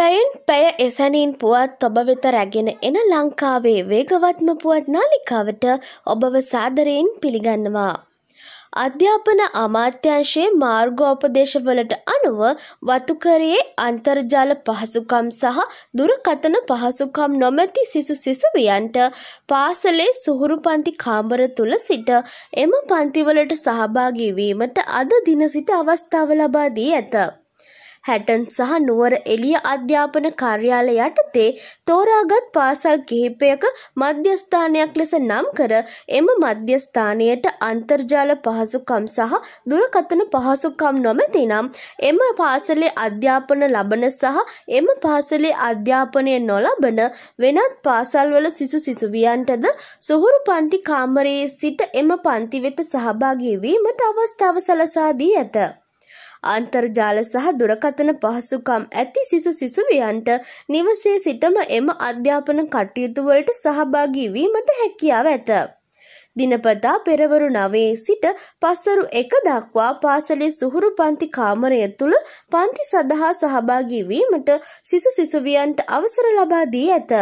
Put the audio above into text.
පැයින් පැය එසැනින් පුවත් ඔබ වෙත රැගෙන එන ලංකාවේ වේගවත්ම පුවත් නාලිකාවට ඔබව සාදරයෙන් පිළිගන්නවා. අධ්‍යාපන අමාත්‍යංශයේ මාර්ගෝපදේශවලට අනුව වතුකරයේ අන්තර්ජාල පහසුකම් සහ දුරකතන පහසුකම් නොමැති සිසු සිසුවියන්ට පාසලේ සුහුරු පන්ති කාමර තුළ සිට එම පන්තිවලට සහභාගී වීමට අද දින සිට අවස්ථාව ලබා දී ඇත. හැටන් සහ නුවර එළිය අධ්‍යාපන කාර්යාලය යටතේ තෝරාගත් පාසල් කිහිපයක මධ්‍යස්ථානයක් ලෙස නම් කර එම මධ්‍යස්ථානයට අන්තර්ජාල පහසුකම් සහ දුරකථන පහසුකම් නොමැති නම් එම පාසලේ අධ්‍යාපන ලබන සහ එම පාසලේ අධ්‍යාපනය නොලබන වෙනත් පාසල්වල සිසු සිසුවියන්ටද සොහුරු පන්ති කාමරයේ සිට එම පන්ති වෙත සහභාගී වීමට අවස්ථාව සලසා දී ඇත. අන්තර්ජාල සහ දුරකථන පහසුකම් ඇති සිසු සිසුවියන්ට නිවසේ සිටම එම අධ්‍යාපන කටයුතුවලට සහභාගී වීමට හැකියාව ඇත. දිනපතා පෙරවරු නවයේ සිට පස්සරු එක දක්වා පාසලේ සුහුරු පන්ති කාමරය තුළ පන්ති සඳහා සහභාගී වීමට සිසු සිසුවියන්ට අවසර ලබා දී ඇත.